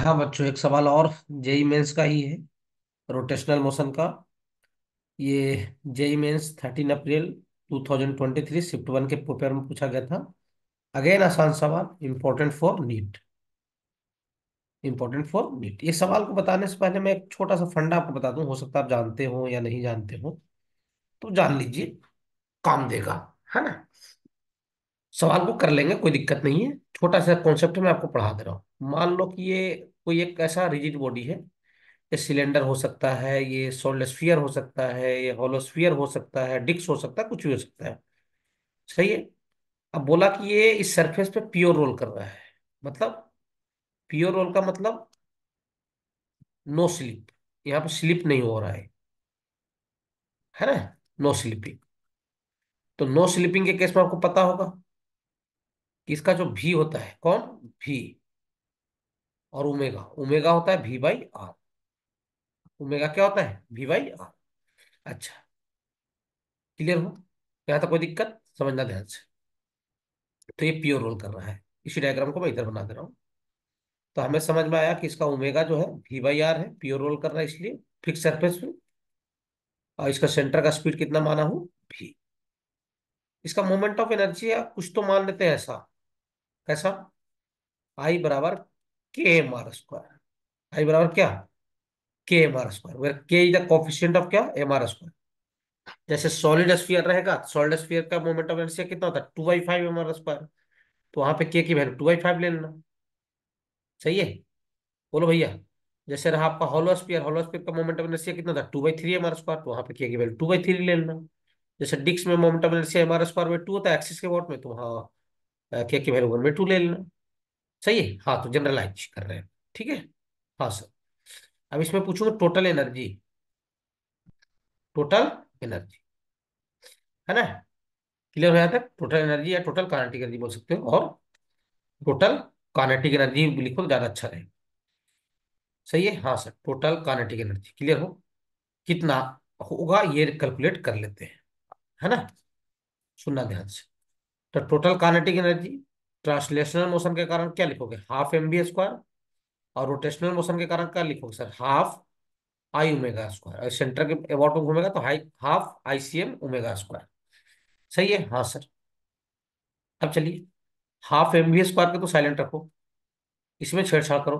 हाँ बच्चों एक सवाल और जेई मेंस का ही है रोटेशनल मोशन का ये JE mains thirteen April two thousand twenty three shift one के पेपर में पूछा गया था अगेन आसान सवाल important for NEET important for NEET ये सवाल को बताने से पहले मैं एक छोटा सा फंडा आपको बता दूं हो सकता है आप जानते हो या नहीं जानते हो तो जान लीजिए काम देगा है ना सवाल को कर लेंगे कोई दिक्कत नहीं है छोटा सा कॉन्सेप्ट मैं आपको पढ़ा दे रहा हूँ मान लो कि ये कोई एक ऐसा रिजिड बॉडी है ये सिलेंडर हो सकता है ये सोल्ड हो सकता है ये होलोस्फियर हो सकता है डिक्स हो सकता है कुछ भी हो सकता है सही है अब बोला कि ये इस सरफेस पे प्योर रोल कर रहा है मतलब प्योर रोल का मतलब नो स्लिप यहाँ पर स्लिप नहीं हो रहा है है ना नो स्लिपिंग तो नो स्लिपिंग के केस में आपको पता होगा कि इसका जो भी होता है कौन भी और उमेगा हम्म। उमेगा होता है भी बाई आर उमेगा क्या होता है भी बाई आर अच्छा क्लियर हो यहां तक कोई दिक्कत समझना ध्यान से तो ये प्योर रोल कर रहा है इसी डायग्राम को मैं इधर बना दे रहा हूं तो हमें समझ में आया कि इसका उमेगा जो है भी बाई आर है प्योर रोल कर रहा है इसलिए फिक्स सरफेस पे और इसका सेंटर का स्पीड कितना माना हूं भी इसका मोमेंट ऑफ एनर्जी या कुछ तो मान लेते हैं ऐसा कैसा आई बराबर के एम आर स्क्वायर आई बराबर क्या K M are square where K is the coefficient of क्या एम आर स्क्वायर जैसे सॉलिड स्फीयर रहेगा सॉलिड स्फीयर का मोमेंट ऑफ इनर्शिया कितना होता है two by five M R square तो वहां पे के की वैल्यू टू बाई फाइव ले लेना सही है बोलो भैया जैसे रहा आपका हॉलो स्पीयर हॉलो स्पीयर का मोमेंट ऑफ इनर्शिया कितना था two by three M are square तो वहां पे के की वैल्यू टू बाई थ्री ले लेना जैसे डिस्क में moment of inertia M are square में टू होता है एक्सिस के वोट में तो वहाँ के की वैल्यू वन बाई टू ले लेना सही है हाँ तो जनरलाइज कर रहे हैं ठीक है हाँ सर अब इसमें पूछूंगा टोटल एनर्जी टोटल एनर्जी है ना क्लियर हो जाता है टोटल एनर्जी या टोटल कॉनेटिक एनर्जी बोल सकते हो और टोटल कॉनेटिक एनर्जी लिखो तो ज्यादा अच्छा रहे सही है हाँ sir total kinetic energy clear हो कितना होगा ये कैलकुलेट कर लेते हैं है ना सुनना ध्यान से तो total kinetic energy translational motion के कारण क्या लिखोगे हाफ एम बी स्क्वायर और रोटेशनल मोशन के कारण क्या लिखोगे sir half I omega square और सेंटर के अबाउट में घूमेगा तो हाई half I C M omega square सही है हाँ सर अब चलिए हाफ एम बी स्क्वायर के तो साइलेंट रखो इसमें छेड़छाड़ करो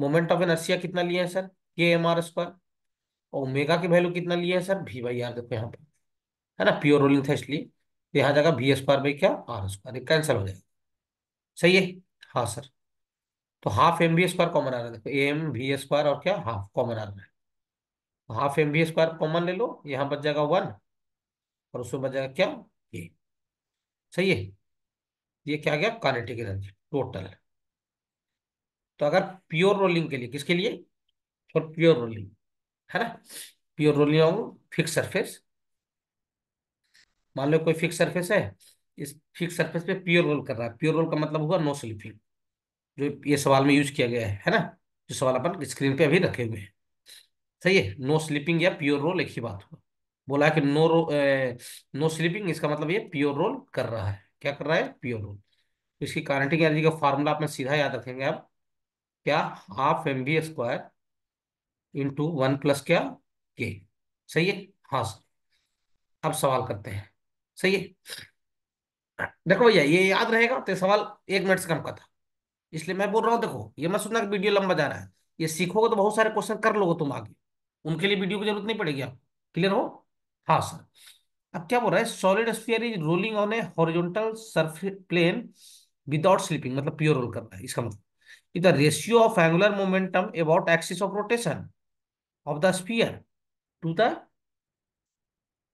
मोमेंट ऑफ एनर्सिया कितना लिए है sir K M are square और ओमेगा की वैल्यू कितना लिए है सर भी बाई आर देखो यहाँ पे है ना प्योर रोलिंग था इसलिए यहाँ जाएगा भी स्क्वायर बाई क्या आर स्क्वायर कैंसिल हो जाएगा सही है हाँ सर तो half M B square common आ रहा है देखो एम बी स्क्वायर और क्या हाफ कॉमन आ रहा है half M B square common ले लो यहाँ बच जाएगा वन और उसमें बच जाएगा क्या ये सही है ये क्या गया कानेटिक एनर्जी टोटल तो अगर प्योर रोलिंग के लिए किसके लिए फॉर प्योर रोलिंग है ना प्योर रोलिंग फिक्स सरफेस मान लो कोई फिक्स सरफेस है इस फिक्स सरफेस पे प्योर रोल कर रहा है प्योर रोल का मतलब हुआ नो स्लिपिंग जो ये सवाल में यूज किया गया है है ना जो सवाल अपन स्क्रीन पे अभी रखे हुए हैं सही है नो स्लिपिंग या प्योर रोल एक ही बात हुआ बोला कि नो रो ए, नो स्लिपिंग इसका मतलब ये प्योर रोल कर रहा है क्या कर रहा है प्योर रोल तो इसकी कारेंटिक एनर्जी का फार्मूला आप सीधा याद रखेंगे आप क्या half M B square into one plus क्या के सही है हाँ सर अब सवाल करते हैं सही है देखो भैया ये याद रहेगा तो सवाल एक मिनट से कम का था इसलिए मैं बोल रहा हूँ देखो ये मैं सुनना वीडियो लंबा जा रहा है ये सीखोगे तो बहुत सारे क्वेश्चन कर लोगे तुम आगे उनके लिए वीडियो की जरूरत नहीं पड़ेगी आप क्लियर हो हाँ सर अब क्या बोल रहा है solid sphere is rolling on a horizontal surface plane without slipping मतलब प्योर रोल करना है इसका मतलब is the ratio of angular momentum about axis of rotation of the sphere to the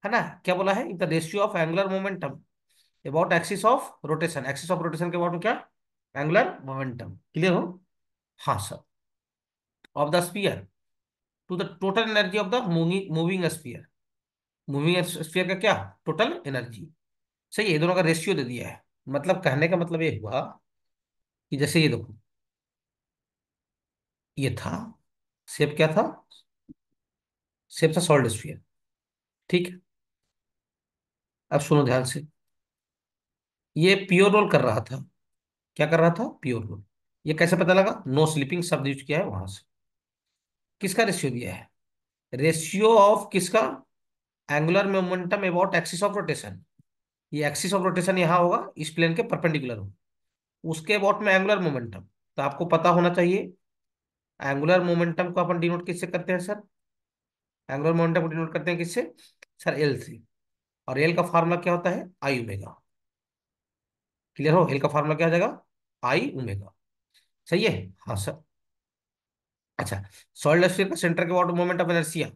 है ना क्या बोला है is the ratio of angular momentum about axis of rotation axis of rotation के अबाउट में क्या एंगुलर मोमेंटम क्लियर हो हाँ sir of the sphere to the total energy of the moving sphere moving sphere का क्या total energy सही है दोनों का रेशियो दे दिया है मतलब कहने का मतलब ये हुआ कि जैसे ये देखो ये था सेप क्या था सेप था सॉल्ड स्पीयर ठीक है अब सुनो ध्यान से ये प्योर रोल कर रहा था क्या कर रहा था प्योर रोल ये कैसे पता लगा नो स्लीपिंग शब्द यूज किया है वहां से किसका रेशियो दिया है रेशियो ऑफ किसका angular momentum about axis of rotation ये एक्सिस ऑफ रोटेशन यहाँ होगा इस प्लेन के परपेंडिकुलर होगा उसके अबाउट में एंगुलर मोमेंटम तो आपको पता होना चाहिए एंगुलर मोमेंटम को अपन डिनोट किससे करते हैं सर एंगुलर मोमेंटम को डिनोट करते हैं किससे सर एल से और एल का फॉर्मूला क्या होता है आई ओमेगा क्लियर हो हेल का फॉर्मूला क्या हो जाएगा आई उमेगा सही है हाँ सर अच्छा सॉलिड स्फीयर का सेंटर के वाटर मोमेंट ऑफ एनर्सिया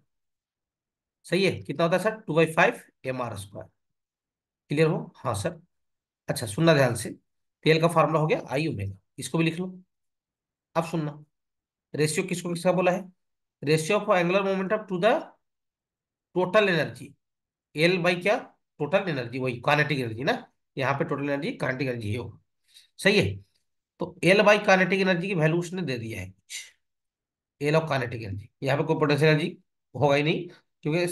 सही है कितना होता है sir two by five M R square clear हो हाँ सर अच्छा सुनना ध्यान से तेल तो का फार्मूला हो गया आई उमेगा इसको भी लिख लो अब सुनना रेशियो किसको किसका बोला है ratio of angular of to the total energy L by क्या टोटल एनर्जी वही क्वानिटिक एनर्जी ना यहाँ पे टोटल एनर्जी कानेटिक एनर्जी ही होगा सही है तो एल बाई कानेटिक एनर्जी की वैल्यू उसने दे दिया है एल ऑफ कानेटिक एनर्जी यहाँ पे कोई पोटेंशियल एनर्जी होगा ही नहीं क्योंकि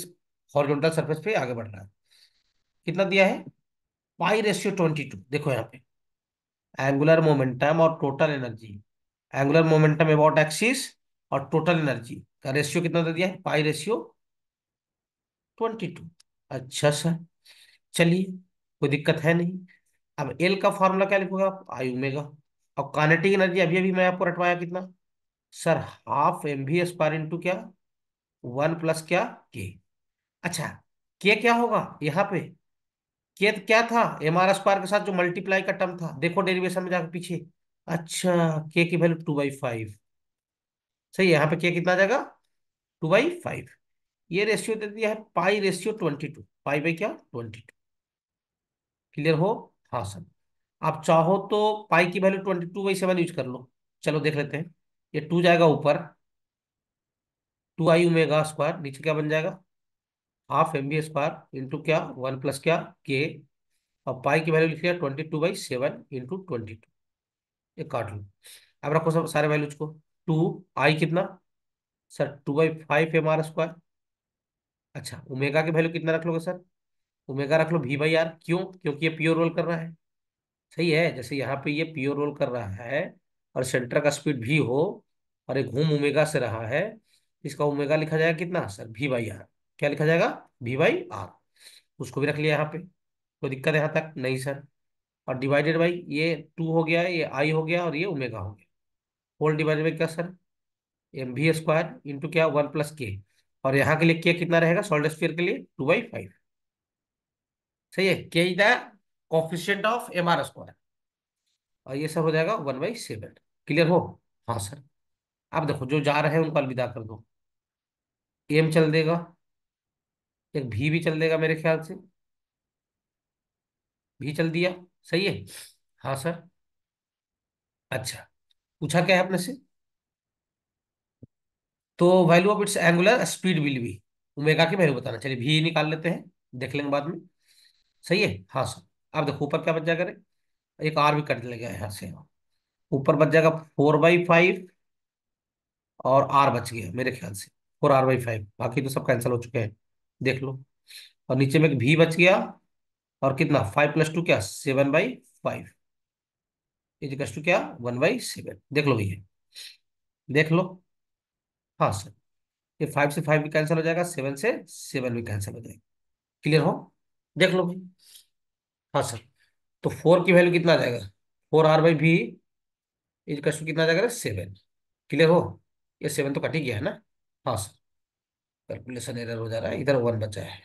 हॉरिजॉन्टल सरफेस पे आगे बढ़ रहा है कितना दिया है पाई रेशियो ट्वेंटी टू देखो यहाँ पे एंगुलर मोमेंटम और total energy angular momentum about axis और टोटल एनर्जी का रेशियो कितना दे दिया है पाई रेशियो ट्वेंटी टू अच्छा सर चलिए कोई दिक्कत है नहीं अब एल का फॉर्मूला क्या लिखोगे आप आई ओमेगा और कानेटिक एनर्जी अभी अभी मैं आपको रटवाया कितना sir half m v square into क्या वन प्लस क्या के अच्छा के क्या होगा यहाँ पे के क्या था एम आर स्क्वायर के साथ जो मल्टीप्लाई का टर्म था देखो डेरिवेशन में जाकर पीछे अच्छा के की वैल्यू टू बाई फाइव सही यहाँ पे के कितना जाएगा टू बाई फाइव ये रेशियो दे दिया है pi ratio twenty two pi by क्या ट्वेंटी टू क्लियर हो हाँ सर आप चाहो तो पाई की value twenty two by seven use कर लो चलो देख लेते हैं ये टू जाएगा ऊपर टू आई ओमेगा स्क्वायर नीचे क्या बन जाएगा half M B square into क्या वन प्लस क्या के और पाई की वैल्यू लिख लिया twenty two by seven into twenty two ये काट लो अब रखो सर सारे वैल्यूज को टू आई कितना sir two by five M R square अच्छा ओमेगा की वैल्यू कितना रख लोगे सर ओमेगा रख लो भी बाई आर क्यों क्योंकि ये प्योर रोल कर रहा है सही है जैसे यहाँ पे ये प्योर रोल कर रहा है और सेंटर का स्पीड भी हो और एक घूम उमेगा से रहा है इसका उमेगा लिखा जाएगा कितना सर भी बाई आर क्या लिखा जाएगा भी बाई आर उसको भी रख लिया यहाँ पे कोई दिक्कत यहाँ तक नहीं सर और डिवाइडेड बाई ये टू हो गया ये आई हो गया और ये उमेगा हो गया होल डिवाइडेड बाई क्या sir m v square into क्या वन प्लस के और यहाँ के लिए के कितना रहेगा सोल्ड स्फीयर के लिए टू बाई फाइव सही है k is coefficient of m are square और ये सब हो जाएगा वन बाई सेवन क्लियर हो हाँ सर आप देखो जो जा रहे हैं उनको अलविदा कर दो एम चल देगा एक भी भी चल देगा मेरे ख्याल से भी चल दिया सही है हाँ सर अच्छा पूछा क्या है आपने से तो value of its angular speed will be omega की वैल्यू बताना चलिए भी निकाल लेते हैं देख लेंगे बाद में सही है हाँ सर अब देखो ऊपर क्या बच जाएगा एक आर भी कट लग गया यहाँ से ऊपर बच जाएगा फोर बाई फाइव और आर बच गया मेरे ख्याल से फोर आर बाई फाइव बाकी तो सब कैंसिल हो चुके हैं देख लो और नीचे में एक भी बच गया और कितना फाइव प्लस टू क्या seven by five is equals two क्या वन बाई सेवन देख लो भैया देख लो हाँ सर ये फाइव से फाइव भी कैंसिल हो जाएगा सेवन से सेवन भी कैंसिल हो जाएगा क्लियर हो देख लो भाई हाँ सर तो फोर की वैल्यू कितना जाएगा four r by v is equals to कितना जाएगा सेवन क्लियर हो ये सेवन तो कट ही गया है ना हाँ सर कैलकुलेशन एरर हो जा रहा है इधर वन बचा है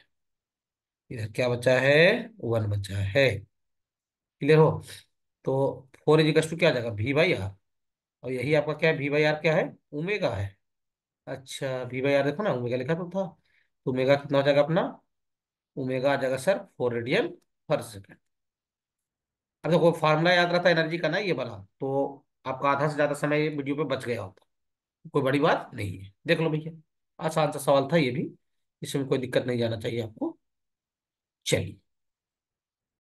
इधर क्या बचा है वन बचा है क्लियर हो तो फोर इजिकल्स टू क्या आ जाएगा भी बाई आर और यही आपका क्या है भी बाई आर क्या है उमेगा है अच्छा भी बाई आर देखो ना उमेगा लिखा तो था उमेगा तो कितना हो जाएगा अपना ओमेगा आ जाएगा sir four radian per second अब देखो फार्मूला याद रहता है एनर्जी का ना ये बना तो आपका आधा से ज़्यादा समय वीडियो पे बच गया होता कोई बड़ी बात नहीं है देख लो भैया आसान सा सवाल था ये भी इसमें कोई दिक्कत नहीं जाना चाहिए आपको चलिए